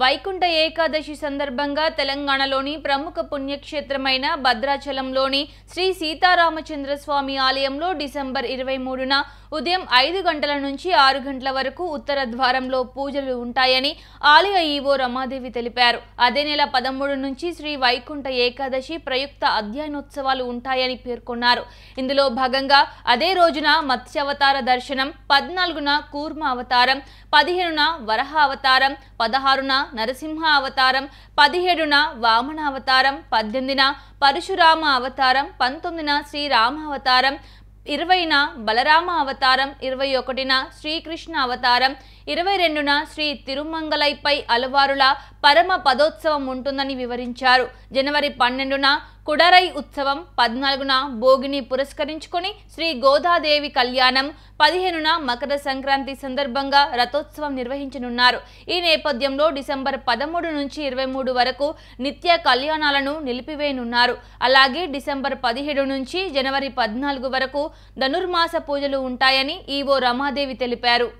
వైకుంఠ ఏకాదశి సందర్భంగా తెలంగాణలోని ప్రముఖ పుణ్యక్షేత్రమైన భద్రాచలంలోని శ్రీ సీతారామచంద్రస్వామి ఆలయంలో డిసెంబర్ ఇరవై మూడున ఉదయం ఐదు గంటల నుంచి ఆరు గంటల వరకు ఉత్తర ద్వారంలో పూజలు ఉంటాయని ఆలయ ఈవో రమాదేవి తెలిపారు అదే నెల పదమూడు నుంచి శ్రీ వైకుంఠ ఏకాదశి ప్రయుక్త అధ్యయనోత్సవాలు ఉంటాయని పేర్కొన్నారు ఇందులో భాగంగా అదే రోజున మత్స్యావతార దర్శనం పద్నాలుగున కూర్మ అవతారం పదిహేనున వరహ అవతారం పదహారున నరసింహ అవతారం పదిహేడున వామన అవతారం పద్దెనిమిదిన పరశురామ అవతారం పంతొమ్మిదిన శ్రీరామ అవతారం ఇరవైన బలరామ అవతారం ఇరవై ఒకటిన శ్రీకృష్ణ అవతారం ఇరవై రెండున శ్రీ తిరుమంగలైపై అలవారుల పరమ పదోత్సవం ఉంటుందని వివరించారు జనవరి పన్నెండున కుడరై ఉత్సవం పద్నాలుగున భోగిని పురస్కరించుకొని శ్రీ గోదాదేవి కళ్యాణం పదిహేనున మకర సంక్రాంతి సందర్భంగా రథోత్సవం నిర్వహించనున్నారు ఈ నేపథ్యంలో డిసెంబర్ పదమూడు నుంచి ఇరవై మూడు వరకు నిత్య కళ్యాణాలను నిలిపివేయనున్నారు అలాగే డిసెంబర్ పదిహేడు నుంచి జనవరి పద్నాలుగు వరకు ధనుర్మాస పూజలు ఉంటాయని ఈవో రమాదేవి తెలిపారు